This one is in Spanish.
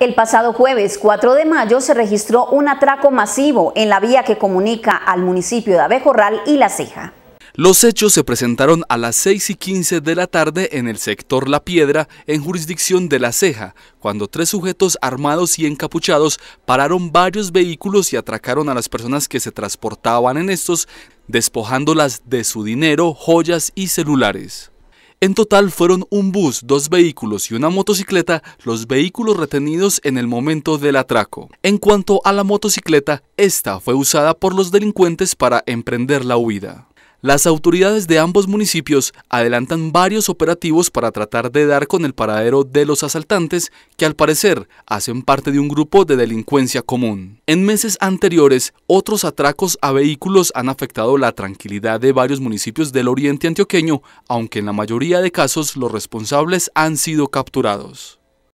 El pasado jueves 4 de mayo se registró un atraco masivo en la vía que comunica al municipio de Abejorral y La Ceja. Los hechos se presentaron a las 6 y 15 de la tarde en el sector La Piedra, en jurisdicción de La Ceja, cuando tres sujetos armados y encapuchados pararon varios vehículos y atracaron a las personas que se transportaban en estos, despojándolas de su dinero, joyas y celulares. En total fueron un bus, dos vehículos y una motocicleta los vehículos retenidos en el momento del atraco. En cuanto a la motocicleta, esta fue usada por los delincuentes para emprender la huida. Las autoridades de ambos municipios adelantan varios operativos para tratar de dar con el paradero de los asaltantes que al parecer hacen parte de un grupo de delincuencia común. En meses anteriores, otros atracos a vehículos han afectado la tranquilidad de varios municipios del oriente antioqueño, aunque en la mayoría de casos los responsables han sido capturados.